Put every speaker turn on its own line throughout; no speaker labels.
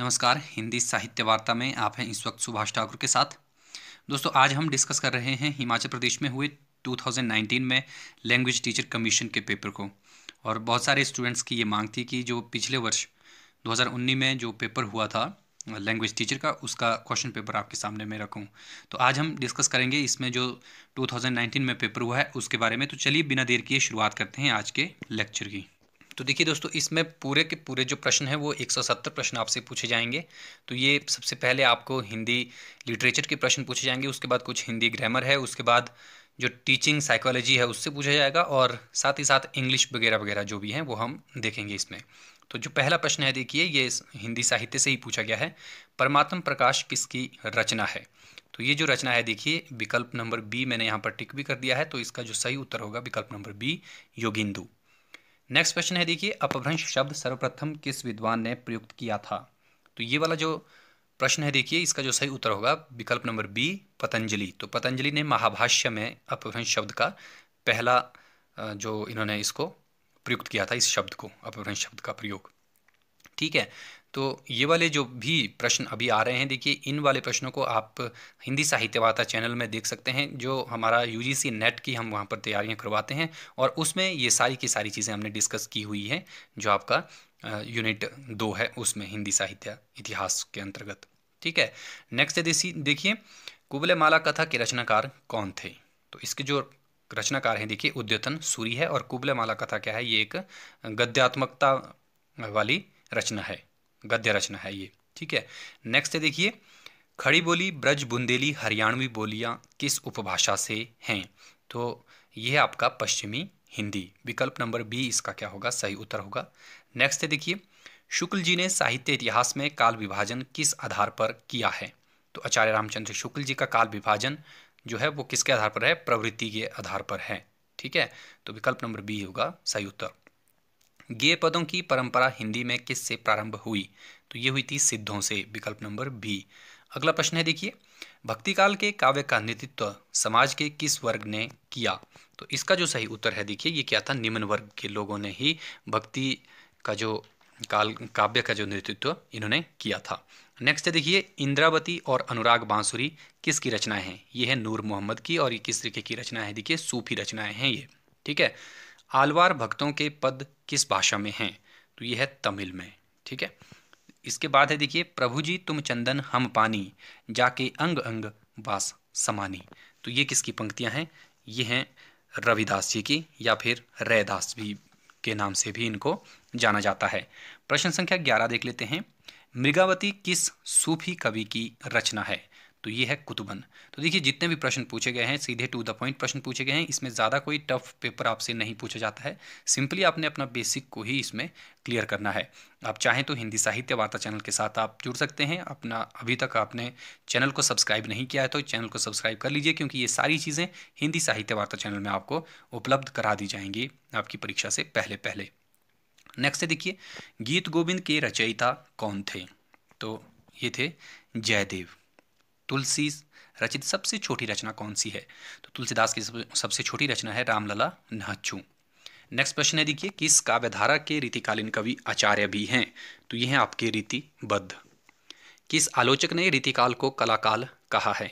नमस्कार हिंदी साहित्य वार्ता में आप हैं इस वक्त सुभाष ठाकुर के साथ दोस्तों आज हम डिस्कस कर रहे हैं हिमाचल प्रदेश में हुए 2019 में लैंग्वेज टीचर कमीशन के पेपर को और बहुत सारे स्टूडेंट्स की ये मांग थी कि जो पिछले वर्ष 2019 में जो पेपर हुआ था लैंग्वेज टीचर का उसका क्वेश्चन पेपर आपके सामने में रखूँ तो आज हम डिस्कस करेंगे इसमें जो टू में पेपर हुआ है उसके बारे में तो चलिए बिना देर किए शुरुआत करते हैं आज के लेक्चर की तो देखिए दोस्तों इसमें पूरे के पूरे जो प्रश्न हैं वो 170 प्रश्न आपसे पूछे जाएंगे तो ये सबसे पहले आपको हिंदी लिटरेचर के प्रश्न पूछे जाएंगे उसके बाद कुछ हिंदी ग्रामर है उसके बाद जो टीचिंग साइकोलॉजी है उससे पूछा जाएगा और साथ ही साथ इंग्लिश वगैरह वगैरह जो भी हैं वो हम देखेंगे इसमें तो जो पहला प्रश्न है देखिए ये हिंदी साहित्य से ही पूछा गया है परमात्म प्रकाश किसकी रचना है तो ये जो रचना है देखिए विकल्प नंबर बी मैंने यहाँ पर टिक भी कर दिया है तो इसका जो सही उत्तर होगा विकल्प number B Yogindu next question है देखिए अपभ्रंश शब्द सर्वप्रथम किस विद्वान ने प्रयुक्त किया था तो ये वाला जो प्रश्न है देखिए इसका जो सही उत्तर होगा विकल्प नंबर बी पतंजलि तो पतंजलि ने महाभाष्य में अपभ्रंश शब्द का पहला जो इन्होंने इसको प्रयुक्त किया था इस शब्द को अपभ्रंश शब्द का प्रयोग ठीक है तो ये वाले जो भी प्रश्न अभी आ रहे हैं देखिए इन वाले प्रश्नों को आप हिंदी साहित्य वार्ता चैनल में देख सकते हैं जो हमारा यूजीसी नेट की हम वहाँ पर तैयारियाँ करवाते हैं और उसमें ये सारी की सारी चीज़ें हमने डिस्कस की हुई हैं जो आपका यूनिट दो है उसमें हिंदी साहित्य इतिहास के अंतर्गत ठीक है नेक्स्ट देखिए कुबले माला कथा के रचनाकार कौन थे तो इसके जो रचनाकार हैं देखिए उद्यतन सूरी है और कुबले माला कथा क्या है ये एक गद्यात्मकता वाली रचना है गद्य रचना है ये ठीक है नेक्स्ट है देखिए खड़ी बोली ब्रज बुंदेली हरियाणवी बोलियाँ किस उपभाषा से हैं तो यह है आपका पश्चिमी हिंदी विकल्प नंबर बी इसका क्या होगा सही उत्तर होगा नेक्स्ट है देखिए शुक्ल जी ने साहित्य इतिहास में काल विभाजन किस आधार पर किया है तो आचार्य रामचंद्र शुक्ल जी का काल विभाजन जो है वो किसके आधार पर है प्रवृत्ति के आधार पर है ठीक है तो विकल्प नंबर बी होगा सही उत्तर गेय पदों की परंपरा हिंदी में किस से प्रारंभ हुई तो ये हुई थी सिद्धों से विकल्प नंबर बी अगला प्रश्न है देखिए भक्ति काल के काव्य का नेतृत्व समाज के किस वर्ग ने किया तो इसका जो सही उत्तर है देखिए ये क्या था निम्न वर्ग के लोगों ने ही भक्ति का जो काल काव्य का जो नेतृत्व इन्होंने किया था नेक्स्ट है देखिए इंद्रावती और अनुराग बांसुरी किसकी रचनाएं हैं ये है नूर मोहम्मद की और ये किस तरीके की रचनाएं है देखिए सूफी रचनाएं हैं ये ठीक है आलवार भक्तों के पद किस भाषा में हैं तो यह है तमिल में ठीक है इसके बाद है देखिए प्रभु जी तुम चंदन हम पानी जाके अंग अंग वास समानी तो ये किसकी पंक्तियां हैं ये हैं रविदास जी की या फिर रैदास भी के नाम से भी इनको जाना जाता है प्रश्न संख्या ग्यारह देख लेते हैं मृगावती किस सूफी कवि की रचना है तो ये है कुतुबन तो देखिए जितने भी प्रश्न पूछे गए हैं सीधे टू द पॉइंट प्रश्न पूछे गए हैं इसमें ज़्यादा कोई टफ पेपर आपसे नहीं पूछा जाता है सिंपली आपने अपना बेसिक को ही इसमें क्लियर करना है आप चाहें तो हिंदी साहित्य वार्ता चैनल के साथ आप जुड़ सकते हैं अपना अभी तक आपने चैनल को सब्सक्राइब नहीं किया है तो चैनल को सब्सक्राइब कर लीजिए क्योंकि ये सारी चीज़ें हिंदी साहित्य वार्ता चैनल में आपको उपलब्ध करा दी जाएंगी आपकी परीक्षा से पहले पहले नेक्स्ट है देखिए गीत गोविंद के रचयिता कौन थे तो ये थे जयदेव तुलसी रचित सबसे छोटी रचना कौन सी है तो तुलसीदास की सबसे छोटी रचना है रामलला नहचू नेक्स्ट प्रश्न है देखिए किस काव्यधारा के रीतिकालीन कवि आचार्य भी हैं तो ये हैं आपके रीतिबद्ध किस आलोचक ने रीतिकाल को कलाकाल कहा है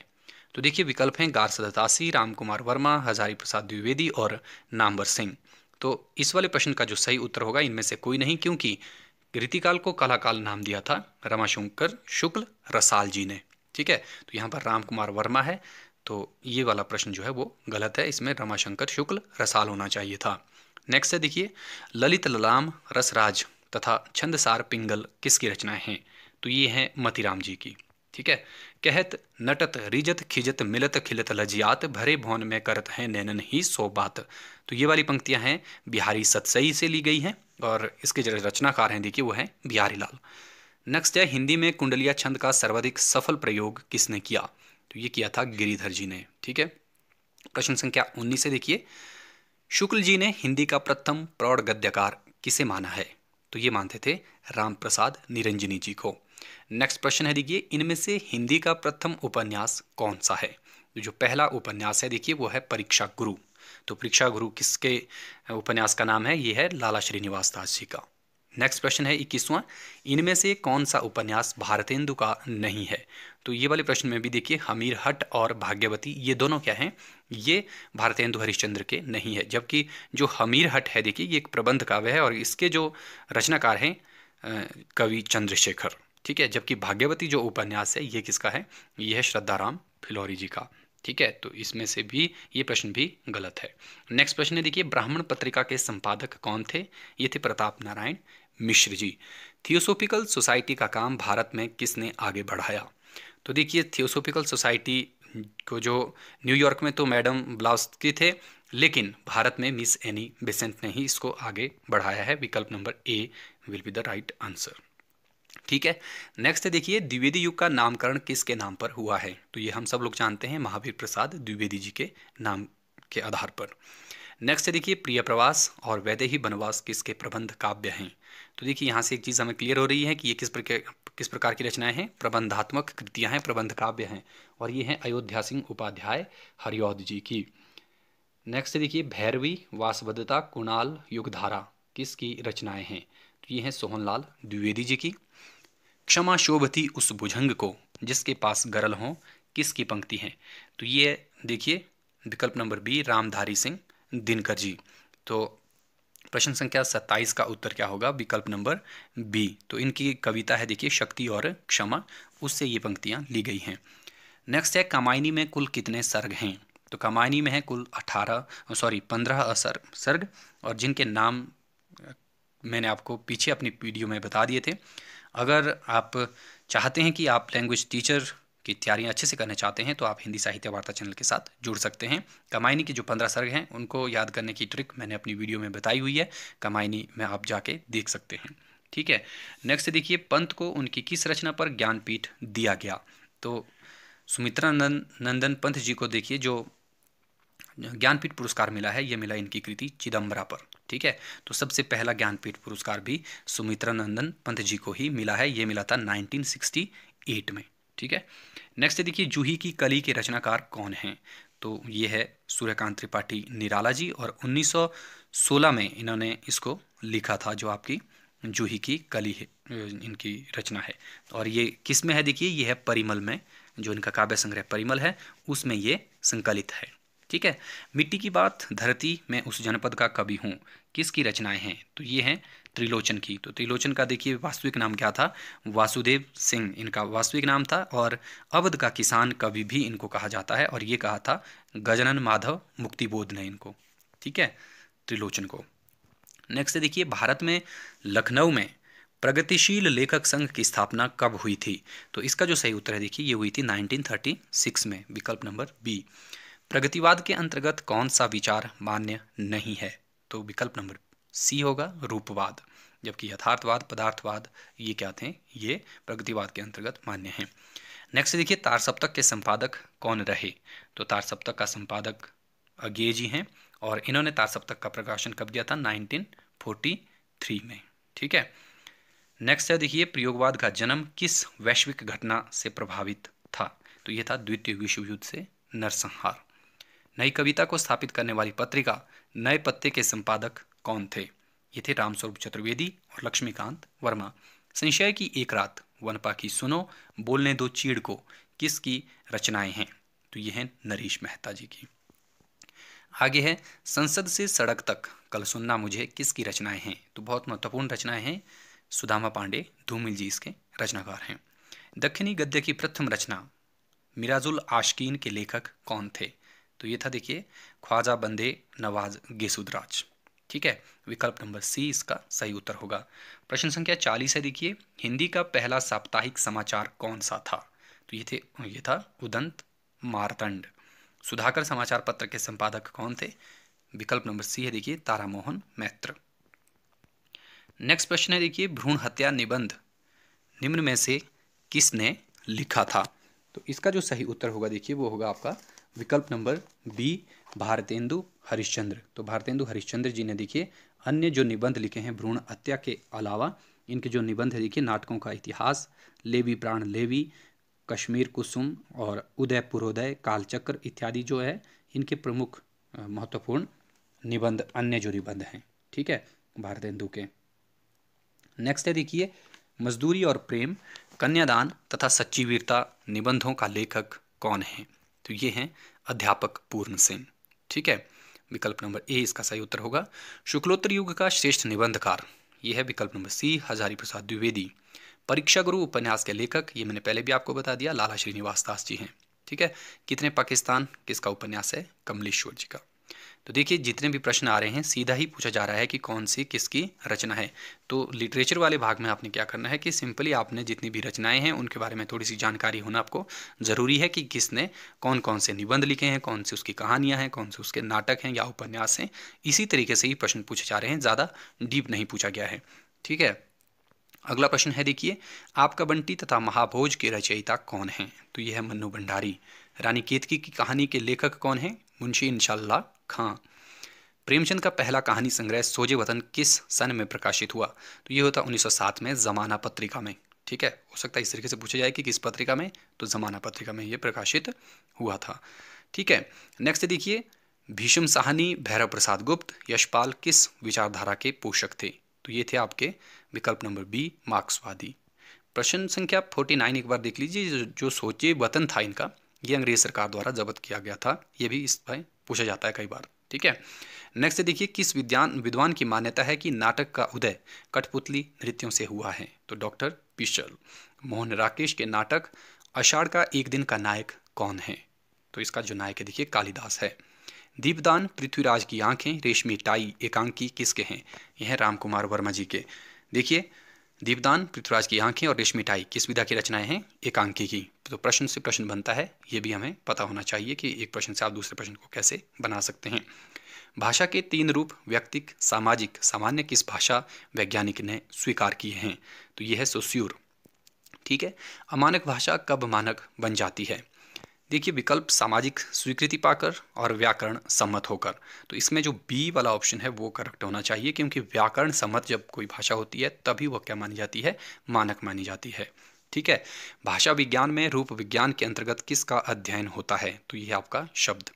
तो देखिए विकल्प हैं गार राम रामकुमार वर्मा हजारी प्रसाद द्विवेदी और नामवर सिंह तो इस वाले प्रश्न का जो सही उत्तर होगा इनमें से कोई नहीं क्योंकि रीतिकाल को कलाकाल नाम दिया था रमाशंकर शुक्ल रसाल जी ने ठीक है तो यहाँ पर राम कुमार वर्मा है तो ये वाला प्रश्न जो है वो गलत है इसमें रमाशंकर शुक्ल रसाल होना चाहिए था नेक्स्ट है देखिए ललित ललाम रसराज तथा छंदसार पिंगल किसकी रचनाएं हैं तो ये हैं मतिराम जी की ठीक है कहत नटत रिजत खिजत मिलत खिलत लजियात भरे भवन में करत हैं नैनन ही सो बात तो ये वाली पंक्तियां हैं बिहारी सतसई से ली गई हैं और इसके जो रचनाकार हैं देखिए वो हैं बिहारी लाल नेक्स्ट है हिंदी में कुंडलिया छंद का सर्वाधिक सफल प्रयोग किसने किया तो ये किया था गिरिधर जी ने ठीक है प्रश्न संख्या उन्नीस से देखिए शुक्ल जी ने हिंदी का प्रथम प्रौढ़ गद्यकार किसे माना है तो ये मानते थे राम प्रसाद निरंजनी जी को नेक्स्ट प्रश्न है देखिए इनमें से हिंदी का प्रथम उपन्यास कौन सा है तो जो पहला उपन्यास है देखिए वो है परीक्षा गुरु तो परीक्षा गुरु किसके उपन्यास का नाम है ये है लाला श्रीनिवास दास जी का नेक्स्ट क्वेश्चन है इक्कीसवां इनमें से कौन सा उपन्यास भारतेंदु का नहीं है तो ये वाले प्रश्न में भी देखिए हमीर हट और भाग्यवती ये दोनों क्या हैं ये भारतेंदु हरिश्चंद्र के नहीं है जबकि जो हमीर हट है देखिए ये एक प्रबंध काव्य है और इसके जो रचनाकार हैं कवि चंद्रशेखर ठीक है जबकि भाग्यवती जो उपन्यास है ये किसका है ये है श्रद्धाराम फिलौरी जी का ठीक है तो इसमें से भी ये प्रश्न भी गलत है नेक्स्ट प्रश्न है देखिए ब्राह्मण पत्रिका के संपादक कौन थे ये थे प्रताप नारायण मिश्र जी थियोसोफिकल सोसाइटी का काम भारत में किसने आगे बढ़ाया तो देखिए थियोसोफिकल सोसाइटी को जो न्यूयॉर्क में तो मैडम की थे लेकिन भारत में मिस एनी बेसेंट ने ही इसको आगे बढ़ाया है विकल्प number A will be the right answer ठीक है नेक्स्ट देखिए द्विवेदी युग का नामकरण किसके नाम पर हुआ है तो ये हम सब लोग जानते हैं महावीर प्रसाद द्विवेदी जी के नाम के आधार पर नेक्स्ट देखिए प्रिय प्रवास और वैदेही वनवास किसके प्रबंध काव्य हैं तो देखिए यहाँ से एक चीज़ हमें क्लियर हो रही है कि ये किस प्रकार किस प्रकार की रचनाएं हैं प्रबंधात्मक कृतियाँ हैं प्रबंध काव्य हैं और ये हैं अयोध्या सिंह उपाध्याय हरिऔद जी की नेक्स्ट देखिए भैरवी वासवदता कुणाल युगधारा किसकी रचनाएं हैं तो ये हैं सोहनलाल द्विवेदी जी की क्षमा शोभती उस भुजंग को जिसके पास गरल हों किसकी पंक्ति हैं तो ये देखिए विकल्प नंबर बी रामधारी सिंह दिनकर जी तो प्रश्न संख्या सत्ताईस का उत्तर क्या होगा विकल्प नंबर बी तो इनकी कविता है देखिए शक्ति और क्षमा उससे ये पंक्तियाँ ली गई हैं नेक्स्ट है कामायनी में कुल कितने सर्ग हैं तो कामायनी में है कुल अठारह सॉरी पंद्रह असर सर्ग और जिनके नाम मैंने आपको पीछे अपनी वीडियो में बता दिए थे अगर आप चाहते हैं कि आप लैंग्वेज टीचर की तैयारियाँ अच्छे से करना चाहते हैं तो आप हिंदी साहित्य वार्ता चैनल के साथ जुड़ सकते हैं कमायनी की जो पंद्रह सर्ग हैं उनको याद करने की ट्रिक मैंने अपनी वीडियो में बताई हुई है कमायनी में आप जाके देख सकते हैं ठीक है नेक्स्ट देखिए पंत को उनकी किस रचना पर ज्ञानपीठ दिया गया तो सुमित्रा नंदन नंदन पंथ जी को देखिए जो ज्ञानपीठ पुरस्कार मिला है यह मिला इनकी कृति चिदम्बरा पर ठीक है तो सबसे पहला ज्ञानपीठ पुरस्कार भी सुमित्रा नंदन पंथ जी को ही मिला है यह मिला था 1968 में ठीक है नेक्स्ट देखिए जूही की कली के रचनाकार कौन हैं तो ये है सूर्यकांत त्रिपाठी निराला जी और 1916 में इन्होंने इसको लिखा था जो आपकी जूही की कली है इनकी रचना है और ये किस में है देखिए ये है परिमल में जो इनका काव्य संग्रह परिमल है उसमें ये संकलित है ठीक है मिट्टी की बात धरती मैं उस जनपद का कवि हूँ किसकी रचनाएं हैं तो ये हैं त्रिलोचन की तो त्रिलोचन का देखिए वास्तविक नाम क्या था वासुदेव सिंह इनका वास्तविक नाम था और अवध का किसान कवि भी इनको कहा जाता है और ये कहा था गजनन माधव मुक्तिबोध ने इनको ठीक है त्रिलोचन को नेक्स्ट देखिए भारत में लखनऊ में प्रगतिशील लेखक संघ की स्थापना कब हुई थी तो इसका जो सही उत्तर है देखिए ये हुई थी 1936 में विकल्प नंबर बी प्रगतिवाद के अंतर्गत कौन सा विचार मान्य नहीं है तो विकल्प नंबर सी होगा रूपवाद जबकि यथार्थवाद पदार्थवाद ये क्या थे ये प्रगतिवाद के अंतर्गत मान्य हैं नेक्स्ट देखिए तार सप्तक के संपादक कौन रहे तो तार सप्तक का संपादक अज्ञे जी हैं और इन्होंने तार सप्तक का प्रकाशन कब किया था 1943 में ठीक है नेक्स्ट है देखिए प्रयोगवाद का जन्म किस वैश्विक घटना से प्रभावित था तो ये था द्वितीय विश्व युद्ध से नरसंहार नई कविता को स्थापित करने वाली पत्रिका नए पत्ते के संपादक कौन थे ये थे रामस्वरूप चतुर्वेदी और लक्ष्मीकांत वर्मा संशय की एक रात वनपा की सुनो बोलने दो चीड़ को किसकी रचनाएं हैं तो ये हैं नरेश मेहता जी की आगे है संसद से सड़क तक कल सुनना मुझे किसकी रचनाएं हैं तो बहुत महत्वपूर्ण रचनाएं हैं सुदामा पांडे धूमिल जी इसके रचनाकार हैं दक्षिणी गद्य की प्रथम रचना मिराजुल आशकीन के लेखक कौन थे तो ये था देखिए ख्वाजा बंदे नवाज गेसुदराज ठीक है विकल्प नंबर सी इसका सही उत्तर होगा प्रश्न संख्या चालीस है देखिए हिंदी का पहला साप्ताहिक समाचार कौन सा था तो ये थे ये था उदंत मारतंड सुधाकर समाचार पत्र के संपादक कौन थे विकल्प नंबर सी है देखिए तारामोहन मैत्र नेक्स्ट प्रश्न है देखिए भ्रूण हत्या निबंध निम्न में से किसने लिखा था तो इसका जो सही उत्तर होगा देखिए वो होगा आपका विकल्प नंबर बी भारतेंदु हरिश्चंद्र तो भारतेंदु हरिश्चंद्र जी ने देखिए अन्य जो निबंध लिखे हैं भ्रूण हत्या के अलावा इनके जो निबंध है देखिए नाटकों का इतिहास लेवी प्राण लेवी कश्मीर कुसुम और उदय पुरोदय कालचक्र इत्यादि जो है इनके प्रमुख महत्वपूर्ण निबंध अन्य जो निबंध हैं ठीक है भारतेंदु के नेक्स्ट है देखिए मजदूरी और प्रेम कन्यादान तथा सच्ची वीरता निबंधों का लेखक कौन है तो ये हैं अध्यापक पूर्ण सेन ठीक है विकल्प नंबर ए इसका सही उत्तर होगा शुक्लोत्तर युग का श्रेष्ठ निबंधकार ये है विकल्प नंबर सी हजारी प्रसाद द्विवेदी परीक्षा गुरु उपन्यास के लेखक ये मैंने पहले भी आपको बता दिया लाला श्रीनिवास दास जी हैं ठीक है कितने पाकिस्तान किसका उपन्यास है कमलेश्वर जी का तो देखिए जितने भी प्रश्न आ रहे हैं सीधा ही पूछा जा रहा है कि कौन सी किसकी रचना है तो लिटरेचर वाले भाग में आपने क्या करना है कि सिंपली आपने जितनी भी रचनाएं हैं उनके बारे में थोड़ी सी जानकारी होना आपको ज़रूरी है कि किसने कौन कौन से निबंध लिखे हैं कौन सी उसकी कहानियाँ हैं कौन से उसके नाटक हैं या उपन्यास हैं इसी तरीके से ही प्रश्न पूछे जा रहे हैं ज़्यादा डीप नहीं पूछा गया है ठीक है अगला प्रश्न है देखिए आपका बंटी तथा महाभोज के रचयिता कौन है तो यह है मन्नू भंडारी रानी केतकी की कहानी के लेखक कौन हैं मुंशी इनशाला खां प्रेमचंद का पहला कहानी संग्रह सोजे वतन किस सन में प्रकाशित हुआ तो ये होता 1907 में ज़माना पत्रिका में ठीक है हो सकता है इस तरीके से पूछा जाए कि किस पत्रिका में तो ज़माना पत्रिका में ये प्रकाशित हुआ था ठीक है नेक्स्ट देखिए भीषम साहनी भैरव प्रसाद गुप्त यशपाल किस विचारधारा के पोषक थे तो ये थे आपके विकल्प नंबर बी मार्क्सवादी प्रश्न संख्या फोर्टी नाइन एक बार देख लीजिए जो सोचे वतन था इनका ये अंग्रेज सरकार द्वारा जब्त किया गया था ये भी इस पर पूछा जाता है कई बार ठीक है नेक्स्ट देखिए किस विद्वान विद्वान की मान्यता है कि नाटक का उदय कठपुतली नृत्यों से हुआ है तो डॉक्टर पिशल मोहन राकेश के नाटक अषाढ़ का एक दिन का नायक कौन है तो इसका जो नायक है देखिए कालिदास है दीपदान पृथ्वीराज की आंखें रेशमी टाई एकांकी किसके हैं यह है राम कुमार वर्मा जी के देखिए दीपदान पृथ्वीराज की आंखें और रेशमी टाई किस विधा की रचनाएं हैं एकांकी की तो प्रश्न से प्रश्न बनता है ये भी हमें पता होना चाहिए कि एक प्रश्न से आप दूसरे प्रश्न को कैसे बना सकते हैं भाषा के तीन रूप व्यक्तिक सामाजिक सामान्य किस भाषा वैज्ञानिक ने स्वीकार किए हैं तो यह है सोस्यूर ठीक है अमानक भाषा कब मानक बन जाती है देखिए विकल्प सामाजिक स्वीकृति पाकर और व्याकरण सम्मत होकर तो इसमें जो बी वाला ऑप्शन है वो करेक्ट होना चाहिए क्योंकि व्याकरण सम्मत जब कोई भाषा होती है तभी वह क्या मानी जाती है मानक मानी जाती है ठीक है भाषा विज्ञान में रूप विज्ञान के अंतर्गत किसका अध्ययन होता है तो यह आपका शब्द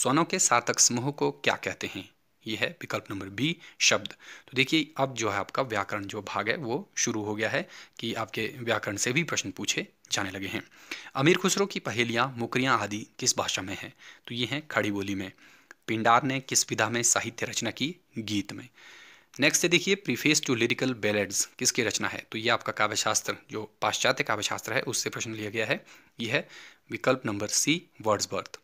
स्वनों के सार्थक समूह को क्या कहते हैं यह है विकल्प नंबर बी शब्द तो देखिए अब जो है आपका व्याकरण जो भाग है वो शुरू हो गया है कि आपके व्याकरण से भी प्रश्न पूछे जाने लगे हैं अमीर खुसरो की पहेलियां मुकरियां आदि किस भाषा में है तो ये है खड़ी बोली में पिंडार ने किस विधा में साहित्य रचना की गीत में नेक्स्ट है देखिए प्रीफेस टू लिरिकल बैलेड्स किसकी रचना है तो ये आपका काव्यशास्त्र जो पाश्चात्य काव्यशास्त्र है उससे प्रश्न लिया गया है ये है विकल्प number C Wordsworth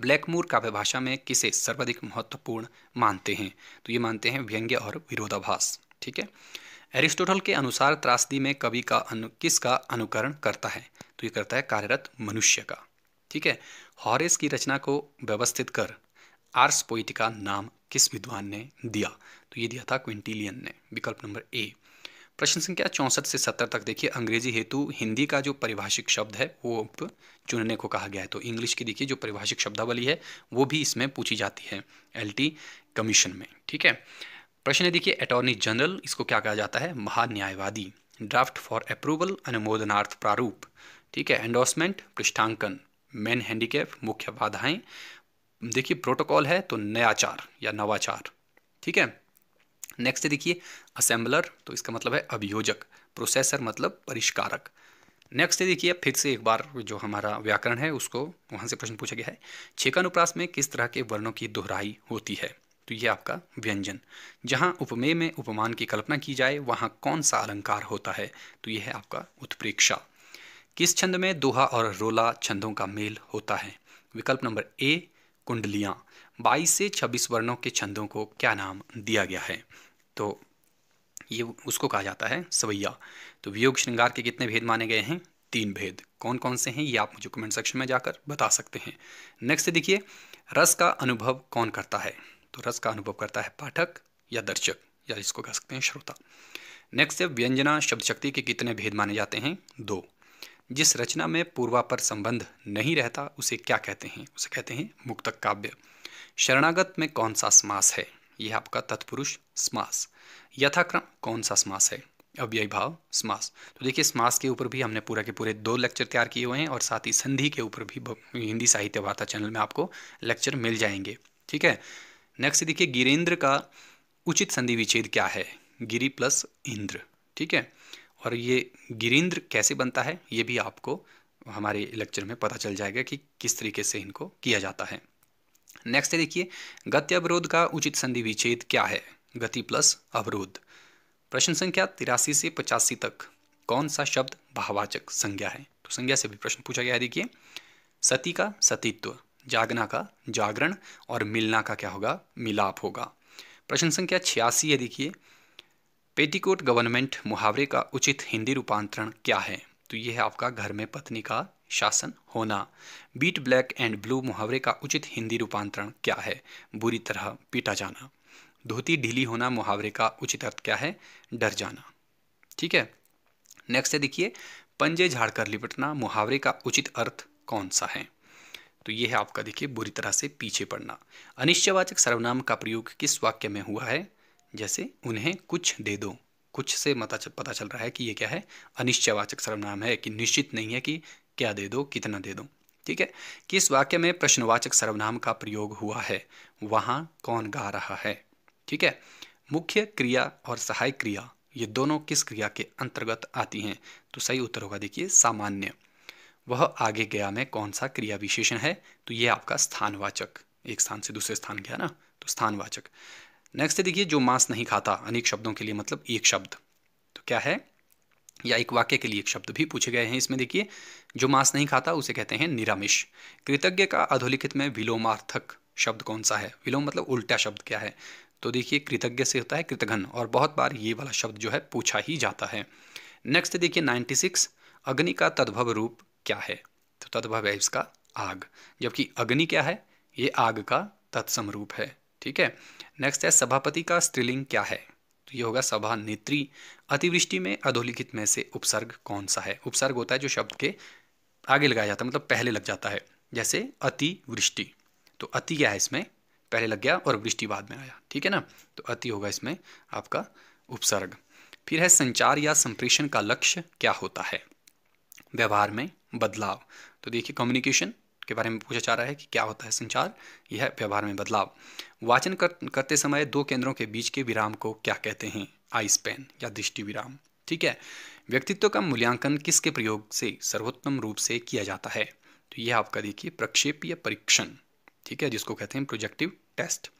Blackmore काव्य भाषा में किसे सर्वाधिक महत्वपूर्ण मानते हैं तो ये मानते हैं व्यंग्य और विरोधाभास ठीक है एरिस्टोटल के अनुसार त्रासदी में कवि का अनु किसका अनुकरण करता है तो ये करता है कार्यरत मनुष्य का ठीक है हॉरेस की रचना को व्यवस्थित कर आर्स पोइटिका नाम किस विद्वान ने दिया तो ये दिया था क्विंटिलियन ने विकल्प नंबर ए प्रश्न संख्या चौंसठ से सत्तर तक देखिए अंग्रेजी हेतु हिंदी का जो परिभाषिक शब्द है वो चुनने को कहा गया है तो इंग्लिश की देखिए जो परिभाषिक शब्दावली है वो भी इसमें पूछी जाती है एल कमीशन में ठीक है प्रश्न है देखिए अटॉर्नी जनरल इसको क्या कहा जाता है महान्यायवादी ड्राफ्ट फॉर अप्रूवल अनुमोदनार्थ प्रारूप ठीक है एंडोर्समेंट पृष्ठांकन मेन हैंडीकैप मुख्य बाधाएं देखिए प्रोटोकॉल है तो नयाचार या नवाचार ठीक है नेक्स्ट देखिए असेंबलर तो इसका मतलब है अभियोजक प्रोसेसर मतलब परिष्कारक नेक्स्ट देखिए फिर से एक बार जो हमारा व्याकरण है उसको वहां से प्रश्न पूछा गया है छेकानुप्रास में किस तरह के वर्णों की दोहराई होती है तो ये आपका व्यंजन जहां उपमेय में उपमान की कल्पना की जाए वहां कौन सा अलंकार होता है तो ये है आपका उत्प्रेक्षा किस छंद में दोहा और रोला छंदों का मेल होता है विकल्प नंबर ए कुंडलियां बाईस से छब्बीस वर्णों के छंदों को क्या नाम दिया गया है तो ये उसको कहा जाता है सवैया तो वियोग श्रृंगार के कितने भेद माने गए हैं तीन भेद कौन कौन से हैं ये आप मुझे कमेंट सेक्शन में जाकर बता सकते हैं नेक्स्ट देखिए रस का अनुभव कौन करता है तो रस का अनुभव करता है पाठक या दर्शक या इसको कह सकते हैं श्रोता नेक्स्ट है व्यंजना शब्द शक्ति के कितने भेद माने जाते हैं दो जिस रचना में पूर्वापर संबंध नहीं रहता उसे क्या कहते हैं उसे कहते हैं मुक्तक काव्य शरणागत में कौन सा समास है यह आपका तत्पुरुष समास यथाक्रम कौन सा समास है अव्यय भाव समास तो देखिए समास के ऊपर भी हमने पूरा के पूरे दो लेक्चर तैयार किए हुए हैं और साथ ही संधि के ऊपर भी हिंदी साहित्य वार्ता चैनल में आपको लेक्चर मिल जाएंगे ठीक है नेक्स्ट देखिए गिरेंद्र का उचित संधि विच्छेद क्या है गिरी प्लस इंद्र ठीक है और ये गिरेंद्र कैसे बनता है ये भी आपको हमारे लेक्चर में पता चल जाएगा कि किस तरीके से इनको किया जाता है नेक्स्ट है देखिए गति अवरोध का उचित संधि विच्छेद क्या है गति प्लस अवरोध प्रश्न संख्या तिरासी से पचासी तक कौन सा शब्द भाववाचक संज्ञा है तो संज्ञा से भी प्रश्न पूछा गया है देखिए सती का सतीत्व जागना का जागरण और मिलना का क्या होगा मिलाप होगा प्रश्न संख्या छियासी है देखिए पेटीकोट गवर्नमेंट मुहावरे का उचित हिंदी रूपांतरण क्या है तो ये है आपका घर में पत्नी का शासन होना बीट ब्लैक एंड ब्लू मुहावरे का उचित हिंदी रूपांतरण क्या है बुरी तरह पीटा जाना धोती ढीली होना मुहावरे का उचित अर्थ क्या है डर जाना ठीक है नेक्स्ट है देखिए पंजे झाड़कर लिपटना मुहावरे का उचित अर्थ कौन सा है तो ये है आपका देखिए बुरी तरह से पीछे पड़ना अनिश्चयवाचक सर्वनाम का प्रयोग किस वाक्य में हुआ है जैसे उन्हें कुछ दे दो कुछ से मता पता चल रहा है कि ये क्या है अनिश्चयवाचक सर्वनाम है कि निश्चित नहीं है कि क्या दे दो कितना दे दो ठीक है किस वाक्य में प्रश्नवाचक सर्वनाम का प्रयोग हुआ है वहाँ कौन गा रहा है ठीक है मुख्य क्रिया और सहायक क्रिया ये दोनों किस क्रिया के अंतर्गत आती हैं तो सही उत्तर होगा देखिए सामान्य वह आगे गया में कौन सा क्रिया विशेषण है तो ये आपका स्थानवाचक एक स्थान से दूसरे स्थान गया ना तो स्थानवाचक नेक्स्ट है देखिए जो मांस नहीं खाता अनेक शब्दों के लिए मतलब एक शब्द तो क्या है या एक वाक्य के लिए एक शब्द भी पूछे गए हैं इसमें देखिए जो मांस नहीं खाता उसे कहते हैं निरामिष कृतज्ञ का अधोलिखित में विलोमार्थक शब्द कौन सा है विलोम मतलब उल्टा शब्द क्या है तो देखिए कृतज्ञ से होता है कृतघन और बहुत बार ये वाला शब्द जो है पूछा ही जाता है नेक्स्ट देखिए 96 अग्नि का तद्भव रूप क्या है तो तद्भव है इसका आग जबकि अग्नि क्या है ये आग का तत्सम रूप है ठीक है नेक्स्ट है सभापति का स्त्रीलिंग क्या है तो ये होगा सभा नेत्री अतिवृष्टि में अधोलिखित में से उपसर्ग कौन सा है उपसर्ग होता है जो शब्द के आगे लगाया जाता है मतलब पहले लग जाता है जैसे अतिवृष्टि तो अति क्या है इसमें पहले लग गया और वृष्टि बाद में आया ठीक है ना तो अति होगा इसमें आपका उपसर्ग फिर है संचार या संप्रेषण का लक्ष्य क्या होता है व्यवहार में बदलाव तो देखिए कम्युनिकेशन के बारे में पूछा जा रहा है कि क्या होता है संचार यह व्यवहार में बदलाव वाचन कर, करते समय दो केंद्रों के बीच के विराम को क्या कहते हैं आई स्पेन या दृष्टि विराम ठीक है व्यक्तित्व का मूल्यांकन किसके प्रयोग से सर्वोत्तम रूप से किया जाता है तो यह आपका देखिए प्रक्षेपीय परीक्षण ठीक है जिसको कहते हैं प्रोजेक्टिव टेस्ट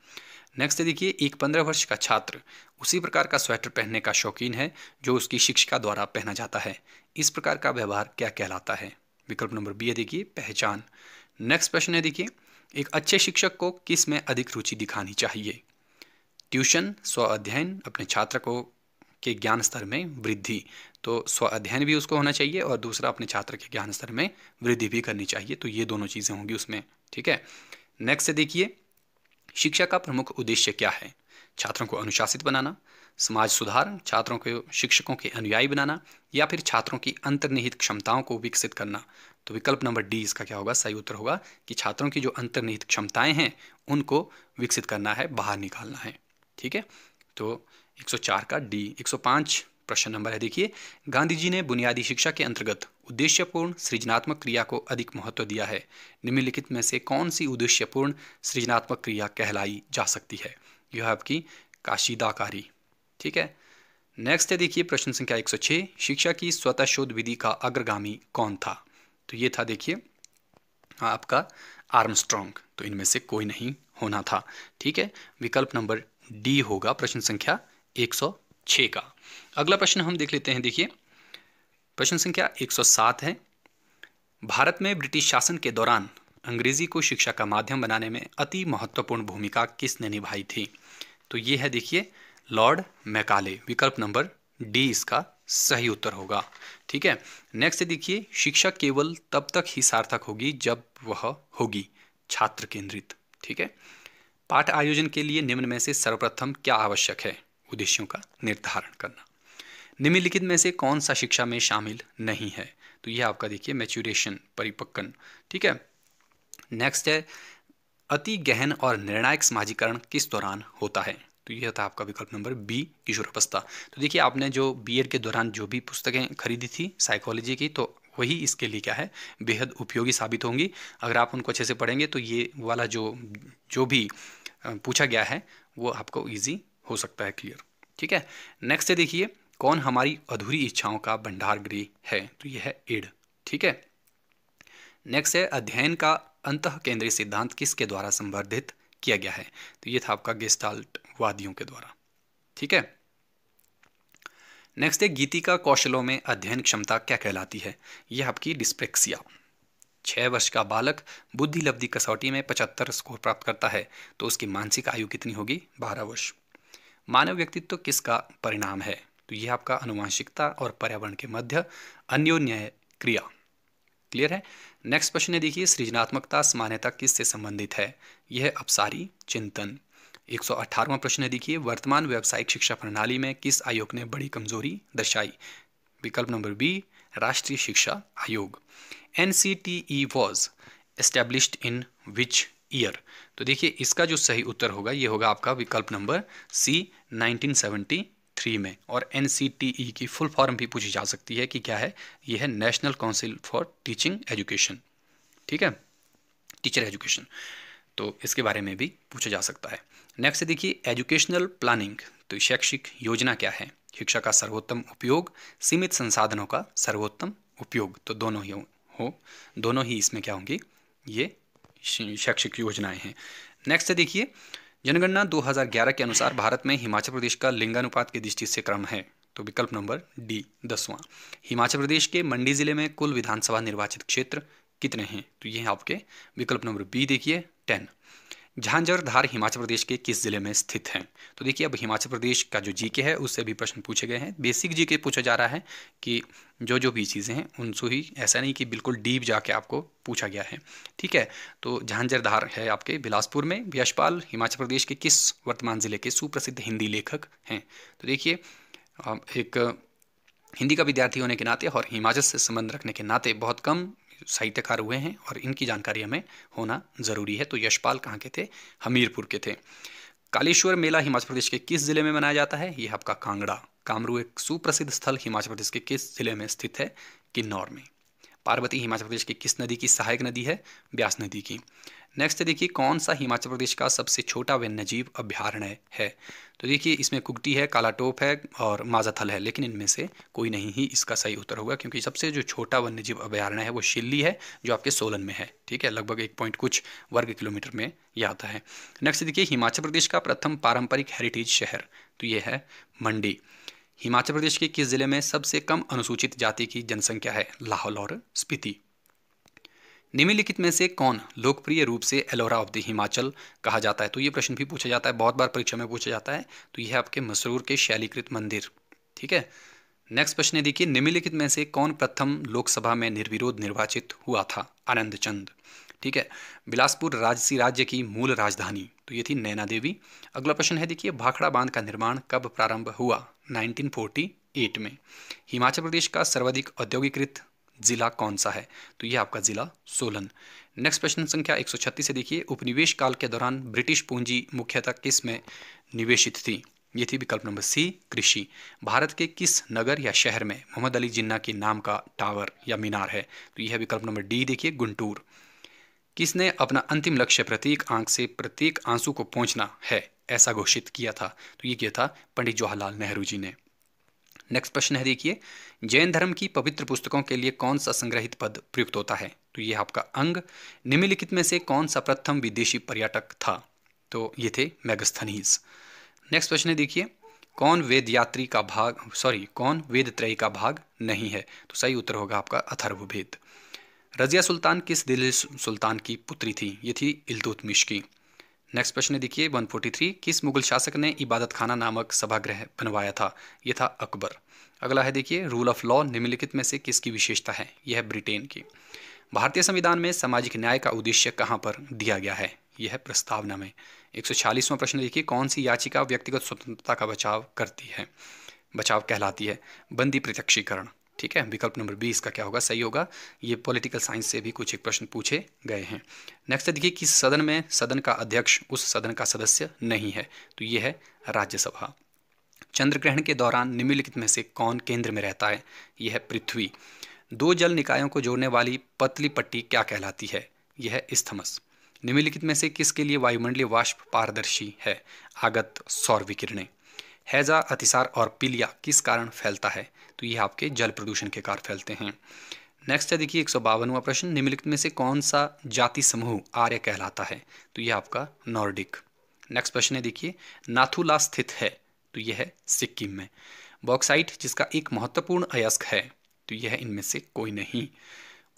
नेक्स्ट देखिए एक पंद्रह वर्ष का छात्र उसी प्रकार का स्वेटर पहनने का शौकीन है जो उसकी शिक्षिका द्वारा पहना जाता है इस प्रकार का व्यवहार क्या कहलाता है विकल्प नंबर बी है देखिए पहचान नेक्स्ट प्रश्न है देखिए एक अच्छे शिक्षक को किस में अधिक रुचि दिखानी चाहिए ट्यूशन स्व अध्ययन अपने छात्र को के ज्ञान स्तर में वृद्धि तो स्व अध्ययन भी उसको होना चाहिए और दूसरा अपने छात्र के ज्ञान स्तर में वृद्धि भी करनी चाहिए तो ये दोनों चीज़ें होंगी उसमें ठीक है नेक्स्ट देखिए शिक्षा का प्रमुख उद्देश्य क्या है छात्रों को अनुशासित बनाना समाज सुधार छात्रों को शिक्षकों के अनुयायी बनाना या फिर छात्रों की अंतर्निहित क्षमताओं को विकसित करना तो विकल्प नंबर डी इसका क्या होगा सही उत्तर होगा कि छात्रों की जो अंतर्निहित क्षमताएं हैं उनको विकसित करना है बाहर निकालना है ठीक है तो 104 का डी 105 प्रश्न नंबर है देखिए गांधी जी ने बुनियादी शिक्षा के अंतर्गत उद्देश्यपूर्ण सृजनात्मक क्रिया को अधिक महत्व दिया है निम्नलिखित में से कौन सी उद्देश्यपूर्ण सृजनात्मक क्रिया कहलाई जा सकती है यू हैव की काशीदाकारी ठीक है नेक्स्ट है देखिए प्रश्न संख्या 106 शिक्षा की स्वतः शोध विधि का अग्रगामी कौन था तो ये था देखिए हाँ, आपका आर्मस्ट्रॉन्ग तो इनमें से कोई नहीं होना था ठीक है विकल्प नंबर डी होगा प्रश्न संख्या 106 का अगला प्रश्न हम देख लेते हैं देखिए प्रश्न संख्या 107 है भारत में ब्रिटिश शासन के दौरान अंग्रेज़ी को शिक्षा का माध्यम बनाने में अति महत्वपूर्ण भूमिका किसने निभाई थी तो ये है देखिए लॉर्ड मैकाले विकल्प नंबर डी इसका सही उत्तर होगा ठीक है नेक्स्ट देखिए शिक्षा केवल तब तक ही सार्थक होगी जब वह होगी छात्र केंद्रित ठीक है पाठ आयोजन के लिए निम्न में से सर्वप्रथम क्या आवश्यक है उद्देश्यों का निर्धारण करना निम्नलिखित में से कौन सा शिक्षा में शामिल नहीं है तो यह आपका देखिए मैच्यूरेशन परिपक्कन ठीक है नेक्स्ट है अति गहन और निर्णायक समाजीकरण किस दौरान होता है तो यह था आपका विकल्प नंबर बी किशोरावस्था तो देखिए आपने जो बी के दौरान जो भी पुस्तकें खरीदी थी साइकोलॉजी की तो वही इसके लिए क्या है बेहद उपयोगी साबित होंगी अगर आप उनको अच्छे से पढ़ेंगे तो ये वाला जो जो भी पूछा गया है वो आपको ईजी हो सकता है क्लियर ठीक है नेक्स्ट है देखिए कौन हमारी अधूरी इच्छाओं का भंडार गृह है तो यह है एड ठीक है नेक्स्ट है अध्ययन का अंत केंद्रीय सिद्धांत किसके द्वारा संवर्धित किया गया है तो ये था आपका गेस्टाल्ट वादियों के द्वारा ठीक है नेक्स्ट है गीतिका कौशलों में अध्ययन क्षमता क्या कहलाती है यह आपकी डिस्पेक्सिया छह वर्ष का बालक बुद्धि लब्धि कसौटी में पचहत्तर स्कोर प्राप्त करता है तो उसकी मानसिक आयु कितनी होगी बारह वर्ष मानव व्यक्तित्व तो किसका परिणाम है तो यह आपका अनुवांशिकता और पर्यावरण के मध्य अन्योन्य क्रिया क्लियर है नेक्स्ट क्वेश्चन है देखिए सृजनात्मकता सामान्यता किससे संबंधित है यह अपसारी चिंतन एक सौ प्रश्न है देखिए वर्तमान व्यावसायिक शिक्षा प्रणाली में किस आयोग ने बड़ी कमजोरी दर्शाई विकल्प नंबर बी राष्ट्रीय शिक्षा आयोग N C T E was established in which year तो देखिए इसका जो सही उत्तर होगा ये होगा आपका विकल्प नंबर सी थ्री में और एन e की फुल फॉर्म भी पूछी जा सकती है कि क्या है यह है national council for teaching education ठीक है टीचर एजुकेशन तो इसके बारे में भी पूछा जा सकता है नेक्स्ट देखिए एजुकेशनल प्लानिंग तो शैक्षिक योजना क्या है शिक्षा का सर्वोत्तम उपयोग सीमित संसाधनों का सर्वोत्तम उपयोग तो दोनों ही हो दोनों ही इसमें क्या होंगी ये शैक्षिक योजनाएं हैं नेक्स्ट देखिए जनगणना 2011 के अनुसार भारत में हिमाचल प्रदेश का लिंगानुपात की दृष्टि से क्रम है तो विकल्प नंबर डी दसवां हिमाचल प्रदेश के मंडी जिले में कुल विधानसभा निर्वाचित क्षेत्र कितने हैं तो ये आपके विकल्प नंबर बी देखिए टेन झांझरधार हिमाचल प्रदेश के किस जिले में स्थित है तो देखिए अब हिमाचल प्रदेश का जो जीके है उससे भी प्रश्न पूछे गए हैं बेसिक जीके पूछा जा रहा है कि जो जो भी चीज़ें हैं उनसे ही ऐसा नहीं कि बिल्कुल डीप जाके आपको पूछा गया है ठीक है तो झांझरधार है आपके बिलासपुर में यशपाल हिमाचल प्रदेश के किस वर्तमान ज़िले के सुप्रसिद्ध हिंदी लेखक हैं तो देखिए एक हिंदी का विद्यार्थी होने के नाते और हिमाचल से संबंध रखने के नाते बहुत कम साहित्यकार हुए हैं और इनकी जानकारी हमें होना ज़रूरी है तो यशपाल कहाँ के थे हमीरपुर के थे कालेश्वर मेला हिमाचल प्रदेश के किस जिले में मनाया जाता है यह आपका कांगड़ा कामरू एक सुप्रसिद्ध स्थल हिमाचल प्रदेश के किस जिले में स्थित है किन्नौर में पार्वती हिमाचल प्रदेश की किस नदी की सहायक नदी है ब्यास नदी की नेक्स्ट देखिए कौन सा हिमाचल प्रदेश का सबसे छोटा वन्यजीव अभ्यारण्य है तो देखिए इसमें कुगटी है कालाटोप है और माजाथल है लेकिन इनमें से कोई नहीं ही इसका सही उत्तर होगा क्योंकि सबसे जो छोटा वन्यजीव अभ्यारण्य है वो शिल्ली है जो आपके सोलन में है ठीक है लगभग एक पॉइंट कुछ वर्ग किलोमीटर में यह आता है नेक्स्ट देखिए हिमाचल प्रदेश का प्रथम पारंपरिक हेरिटेज शहर तो ये है मंडी हिमाचल प्रदेश के किस जिले में सबसे कम अनुसूचित जाति की जनसंख्या है लाहौल और स्पीति निम्नलिखित में से कौन लोकप्रिय रूप से एलोरा ऑफ द हिमाचल कहा जाता है तो ये प्रश्न भी पूछा जाता है बहुत बार परीक्षा में पूछा जाता है तो यह आपके मसरूर के शैलीकृत मंदिर ठीक है नेक्स्ट प्रश्न देखिए निम्नलिखित में से कौन प्रथम लोकसभा में निर्विरोध निर्वाचित हुआ था आनंद चंद ठीक है बिलासपुर राजसी राज्य की मूल राजधानी तो ये थी नैना देवी अगला प्रश्न है देखिए भाखड़ा बांध का निर्माण कब प्रारंभ हुआ 1948 में हिमाचल प्रदेश का सर्वाधिक औद्योगिकृत जिला कौन सा है तो ये आपका जिला सोलन नेक्स्ट प्रश्न संख्या 136 से देखिए उपनिवेश काल के दौरान ब्रिटिश पूंजी मुख्यतः किस में निवेशित थी ये थी विकल्प नंबर सी कृषि भारत के किस नगर या शहर में मोहम्मद अली जिन्ना के नाम का टावर या मीनार है तो यह विकल्प नंबर डी देखिए गुंटूर किसने अपना अंतिम लक्ष्य प्रत्येक आंख से प्रत्येक आंसू को पहुंचना है ऐसा घोषित किया था तो ये किया था पंडित जवाहरलाल नेहरू जी ने नेक्स्ट प्रश्न है देखिए जैन धर्म की पवित्र पुस्तकों के लिए कौन सा संग्रहित पद प्रयुक्त होता है तो ये आपका अंग निम्नलिखित में से कौन सा प्रथम विदेशी पर्यटक था तो ये थे मैगस्थनीज नेक्स्ट प्रश्न है देखिए कौन वेद यात्री का भाग सॉरी कौन वेद त्रय का भाग नहीं है तो सही उत्तर होगा आपका अथर्वभेद रजिया सुल्तान किस दिल्ली सुल्तान की पुत्री थी ये थी इल्तुतमिश की नेक्स्ट प्रश्न देखिए 143 किस मुगल शासक ने इबादत खाना नामक सभागृह बनवाया था यह था अकबर अगला है देखिए रूल ऑफ लॉ निम्नलिखित में से किसकी विशेषता है यह ब्रिटेन की भारतीय संविधान में सामाजिक न्याय का उद्देश्य कहाँ पर दिया गया है यह है प्रस्तावना में एक सौ प्रश्न देखिए कौन सी याचिका व्यक्तिगत स्वतंत्रता का बचाव करती है बचाव कहलाती है बंदी प्रत्यक्षीकरण ठीक है विकल्प नंबर बी इसका क्या होगा सही होगा ये पॉलिटिकल साइंस से भी कुछ एक प्रश्न पूछे गए हैं नेक्स्ट देखिए कि सदन में सदन का अध्यक्ष उस सदन का सदस्य नहीं है तो ये है राज्यसभा चंद्र ग्रहण के दौरान निम्नलिखित में से कौन केंद्र में रहता है यह है पृथ्वी दो जल निकायों को जोड़ने वाली पतली पट्टी क्या कहलाती है यह है स्थमस निम्नलिखित में से किसके लिए वायुमंडलीय वाष्प पारदर्शी है आगत सौर विकिरणें हैजा अतिसार और पीलिया किस कारण फैलता है तो ये आपके जल प्रदूषण के कारण फैलते हैं नेक्स्ट है देखिए एक सौ बावनवा प्रश्न निम्नलिखित में से कौन सा जाति समूह आर्य कहलाता है तो यह आपका नॉर्डिक नेक्स्ट प्रश्न है देखिए नाथुला स्थित है तो यह है सिक्किम में बॉक्साइट जिसका एक महत्वपूर्ण अयस्क है तो यह इनमें से कोई नहीं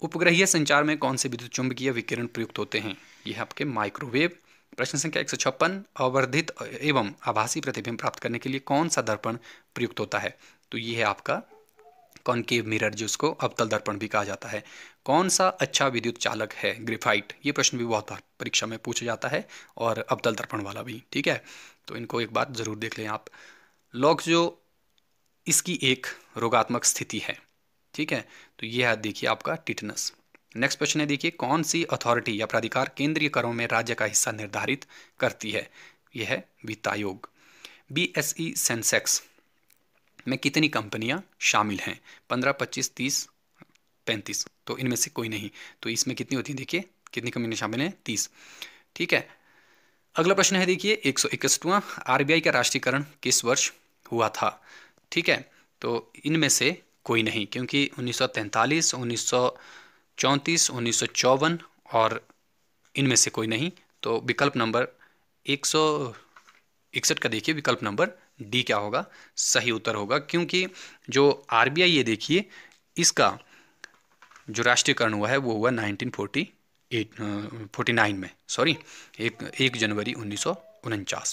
उपग्रहीय संचार में कौन से विद्युत चुंबकीय विकिरण प्रयुक्त होते हैं यह आपके माइक्रोवेव प्रश्न संख्या एक सौ छप्पन अवर्धित एवं आभासी प्रतिबिंब प्राप्त करने के लिए कौन सा दर्पण प्रयुक्त होता है तो ये है आपका कॉनकेव मिरर जिसको अवतल दर्पण भी कहा जाता है कौन सा अच्छा विद्युत चालक है ग्रेफाइट ये प्रश्न भी बहुत बार परीक्षा में पूछा जाता है और अवतल दर्पण वाला भी ठीक है तो इनको एक बात ज़रूर देख लें आप लॉक जो इसकी एक रोगात्मक स्थिति है ठीक है तो ये है देखिए आपका टिटनस नेक्स्ट क्वेश्चन है देखिए कौन सी अथॉरिटी या प्राधिकार केंद्रीय करों में राज्य का हिस्सा निर्धारित करती है यह है वित्त आयोग बी सेंसेक्स में कितनी कंपनियां शामिल हैं पंद्रह पच्चीस तीस पैंतीस तो इनमें से कोई नहीं तो इसमें कितनी होती है देखिए कितनी कंपनियां शामिल हैं तीस ठीक है अगला प्रश्न है देखिए एक सौ इकसठवां आर का राष्ट्रीयकरण किस वर्ष हुआ था ठीक है तो इनमें से कोई नहीं क्योंकि उन्नीस सौ तैंतालीस उन्नीस सौ चौंतीस उन्नीस सौ चौवन और इनमें से कोई नहीं तो विकल्प नंबर एक सौ इकसठ का देखिए विकल्प नंबर डी क्या होगा सही उत्तर होगा क्योंकि जो आरबीआई ये देखिए इसका जो राष्ट्रीयकरण हुआ है वो हुआ 1948 नाइन में सॉरी एक एक जनवरी उन्नीस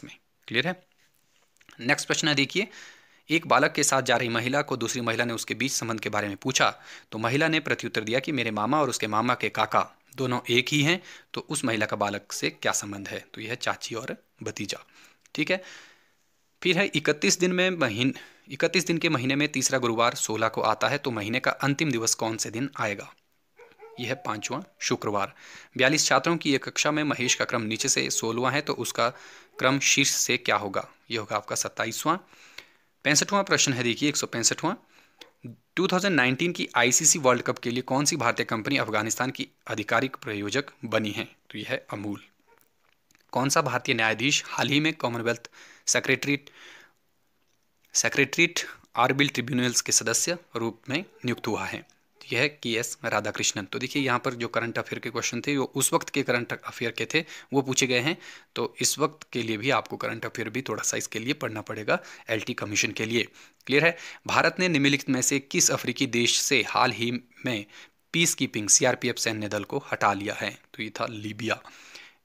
में क्लियर है नेक्स्ट प्रश्न है देखिए एक बालक के साथ जा रही महिला को दूसरी महिला ने उसके बीच संबंध के बारे में पूछा तो महिला ने प्रत्युत्तर दिया कि मेरे मामा और उसके मामा के काका दोनों एक ही हैं तो उस महिला का बालक से क्या संबंध है तो यह चाची और भतीजा ठीक है फिर है इकतीस दिन में महीन इकतीस दिन के महीने में तीसरा गुरुवार सोलह को आता है तो महीने का अंतिम दिवस कौन से दिन आएगा यह है पांचवा शुक्रवार बयालीस छात्रों की एक कक्षा में महेश का क्रम नीचे से सोलवा है तो उसका क्रम शीर्ष से क्या होगा यह होगा आपका सत्ताईसवां पैंसठवां प्रश्न है देखिए एक सौ पैंसठवां 2019 की आईसीसी वर्ल्ड कप के लिए कौन सी भारतीय कंपनी अफगानिस्तान की आधिकारिक प्रायोजक बनी है तो यह है अमूल कौन सा भारतीय न्यायाधीश हाल ही में Commonwealth secretariat secretariat arbitral tribunals के सदस्य रूप में नियुक्त हुआ है यह के एस राधाकृष्णन तो देखिए यहाँ पर जो करंट अफेयर के क्वेश्चन थे वो उस वक्त के करंट अफेयर के थे वो पूछे गए हैं तो इस वक्त के लिए भी आपको करंट अफेयर भी थोड़ा सा इसके लिए पढ़ना पड़ेगा एलटी कमीशन के लिए क्लियर है भारत ने निम्नलिखित में से किस अफ्रीकी देश से हाल ही में पीस कीपिंग सीआरपीएफ सैन्य दल को हटा लिया है तो ये था लीबिया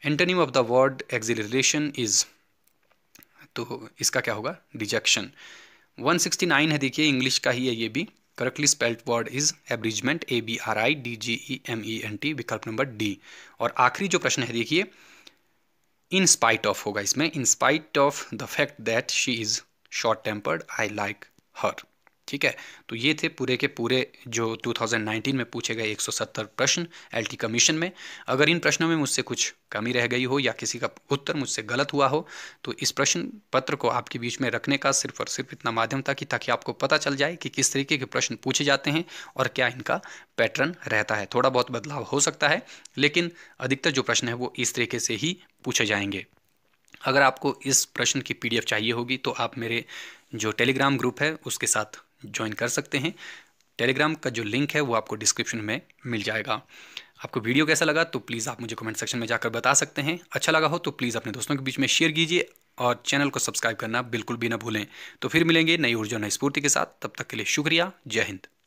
antonym of the world acceleration is तो इसका क्या होगा डिजेक्शन 169 है देखिए इंग्लिश का ही है ये भी correctly spelled word is abridgement A B R I D G E M E N T विकल्प नंबर डी और आखिरी जो प्रश्न है देखिए इन स्पाइट ऑफ होगा इसमें in spite of the fact that she is short tempered I like her ठीक है तो ये थे पूरे के पूरे जो 2019 में पूछे गए 170 प्रश्न एलटी कमीशन में अगर इन प्रश्नों में मुझसे कुछ कमी रह गई हो या किसी का उत्तर मुझसे गलत हुआ हो तो इस प्रश्न पत्र को आपके बीच में रखने का सिर्फ और सिर्फ इतना माध्यम था कि ताकि आपको पता चल जाए कि किस तरीके के प्रश्न पूछे जाते हैं और क्या इनका पैटर्न रहता है थोड़ा बहुत बदलाव हो सकता है लेकिन अधिकतर जो प्रश्न है वो इस तरीके से ही पूछे जाएंगे अगर आपको इस प्रश्न की पीडीएफ चाहिए होगी तो आप मेरे जो टेलीग्राम ग्रुप है उसके साथ ज्वाइन कर सकते हैं टेलीग्राम का जो लिंक है वो आपको डिस्क्रिप्शन में मिल जाएगा आपको वीडियो कैसा लगा तो प्लीज़ आप मुझे कमेंट सेक्शन में जाकर बता सकते हैं अच्छा लगा हो तो प्लीज़ अपने दोस्तों के बीच में शेयर कीजिए और चैनल को सब्सक्राइब करना बिल्कुल भी ना भूलें तो फिर मिलेंगे नई ऊर्जा नई स्फूर्ति के साथ तब तक के लिए शुक्रिया जय हिंद